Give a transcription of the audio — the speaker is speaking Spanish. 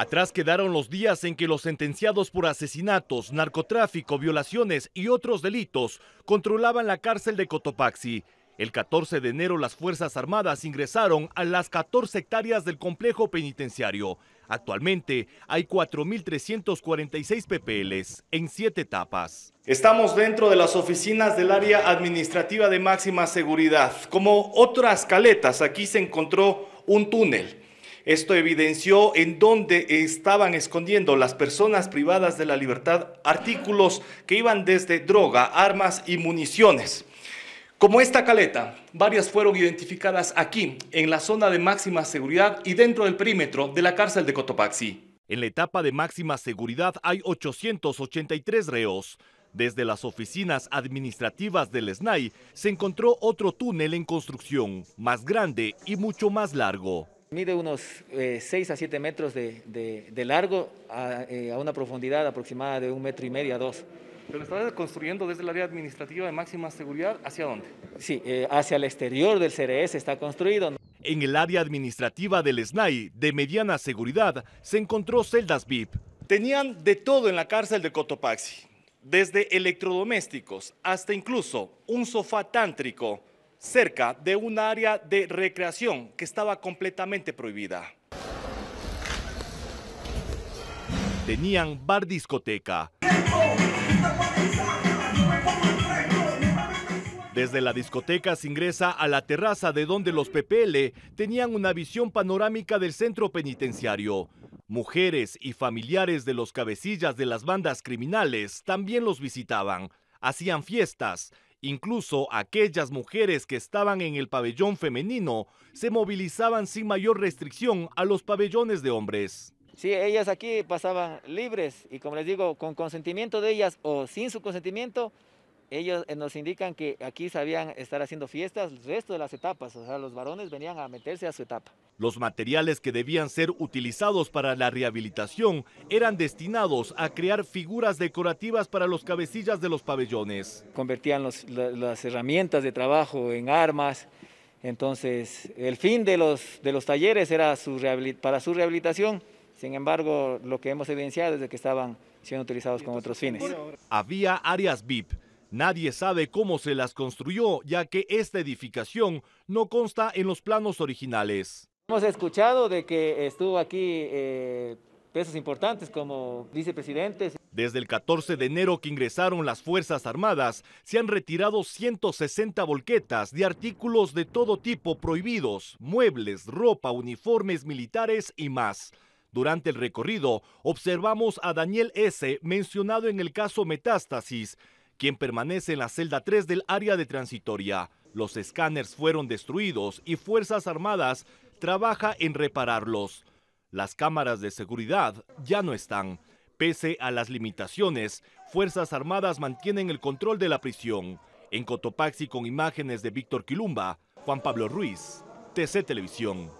Atrás quedaron los días en que los sentenciados por asesinatos, narcotráfico, violaciones y otros delitos controlaban la cárcel de Cotopaxi. El 14 de enero las Fuerzas Armadas ingresaron a las 14 hectáreas del complejo penitenciario. Actualmente hay 4.346 PPLs en siete etapas. Estamos dentro de las oficinas del área administrativa de máxima seguridad. Como otras caletas, aquí se encontró un túnel esto evidenció en dónde estaban escondiendo las personas privadas de la libertad artículos que iban desde droga, armas y municiones. Como esta caleta, varias fueron identificadas aquí, en la zona de máxima seguridad y dentro del perímetro de la cárcel de Cotopaxi. En la etapa de máxima seguridad hay 883 reos. Desde las oficinas administrativas del SNAI se encontró otro túnel en construcción, más grande y mucho más largo. Mide unos 6 eh, a 7 metros de, de, largo a, eh, a, una profundidad aproximada de un metro y medio a dos. ¿Pero está construyendo desde el área administrativa de máxima seguridad hacia dónde? Sí, eh, hacia el exterior del CRS está construido. En el área administrativa del SNAI de mediana seguridad se encontró celdas VIP. Tenían de todo en la cárcel de Cotopaxi, desde electrodomésticos hasta incluso un sofá tántrico cerca de un área de recreación que estaba completamente prohibida. Tenían bar discoteca. Desde la discoteca se ingresa a la terraza de donde los PPL tenían una visión panorámica del centro penitenciario. Mujeres y familiares de los cabecillas de las bandas criminales también los visitaban, hacían fiestas Incluso aquellas mujeres que estaban en el pabellón femenino se movilizaban sin mayor restricción a los pabellones de hombres. Sí, ellas aquí pasaban libres y como les digo, con consentimiento de ellas o sin su consentimiento, ellos eh, nos indican que aquí sabían estar haciendo fiestas el resto de las etapas, o sea, los varones venían a meterse a su etapa. Los materiales que debían ser utilizados para la rehabilitación eran destinados a crear figuras decorativas para los cabecillas de los pabellones. Convertían las herramientas de trabajo en armas, entonces el fin de los, de los talleres era su para su rehabilitación, sin embargo lo que hemos evidenciado es que estaban siendo utilizados con otros fines. Había áreas VIP Nadie sabe cómo se las construyó, ya que esta edificación no consta en los planos originales. Hemos escuchado de que estuvo aquí eh, pesos importantes como vicepresidentes. Desde el 14 de enero que ingresaron las Fuerzas Armadas, se han retirado 160 volquetas de artículos de todo tipo prohibidos, muebles, ropa, uniformes militares y más. Durante el recorrido, observamos a Daniel S., mencionado en el caso Metástasis, quien permanece en la celda 3 del área de transitoria. Los escáneres fueron destruidos y Fuerzas Armadas trabaja en repararlos. Las cámaras de seguridad ya no están. Pese a las limitaciones, Fuerzas Armadas mantienen el control de la prisión. En Cotopaxi con imágenes de Víctor Quilumba, Juan Pablo Ruiz, TC Televisión.